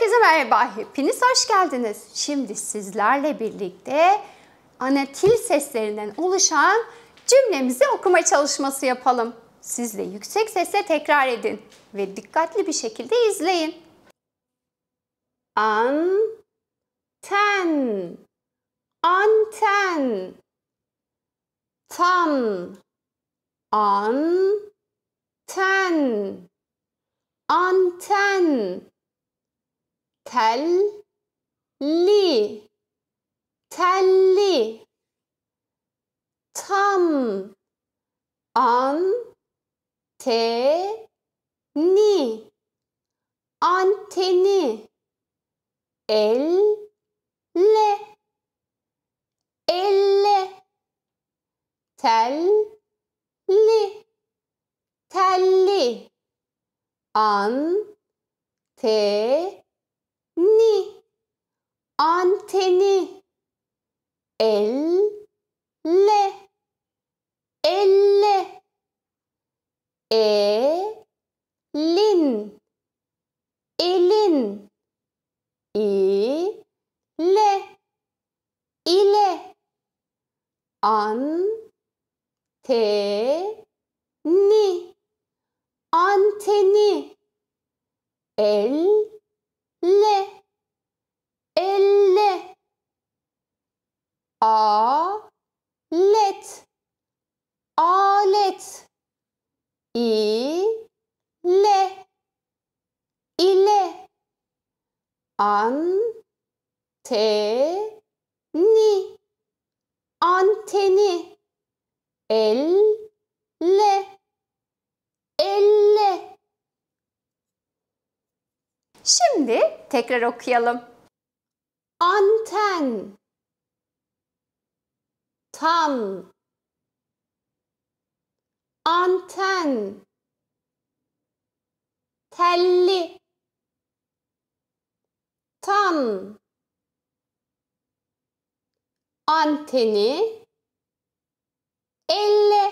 Herkese merhaba, hepiniz hoş geldiniz. Şimdi sizlerle birlikte anatil seslerinden oluşan cümlemizi okuma çalışması yapalım. Siz de yüksek sesle tekrar edin ve dikkatli bir şekilde izleyin. An ten anten tan an ten anten telli telli tam an te ni anteni el le elle telli, telli an te ni anteni el le elle e lin elin i le ile an te ni anteni el le Anteni. Anteni. Elle. Elle. Şimdi tekrar okuyalım. Anten. tam, Anten. Telli an anteni elle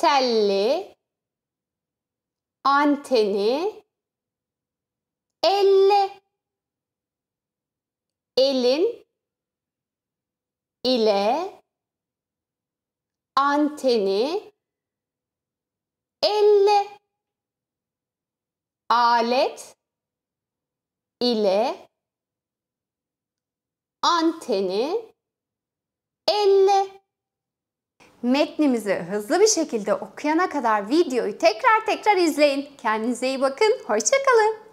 telli anteni elle elin ile anteni elle alet ile anteni elle. Metnimizi hızlı bir şekilde okuyana kadar videoyu tekrar tekrar izleyin. Kendinize iyi bakın. Hoşçakalın.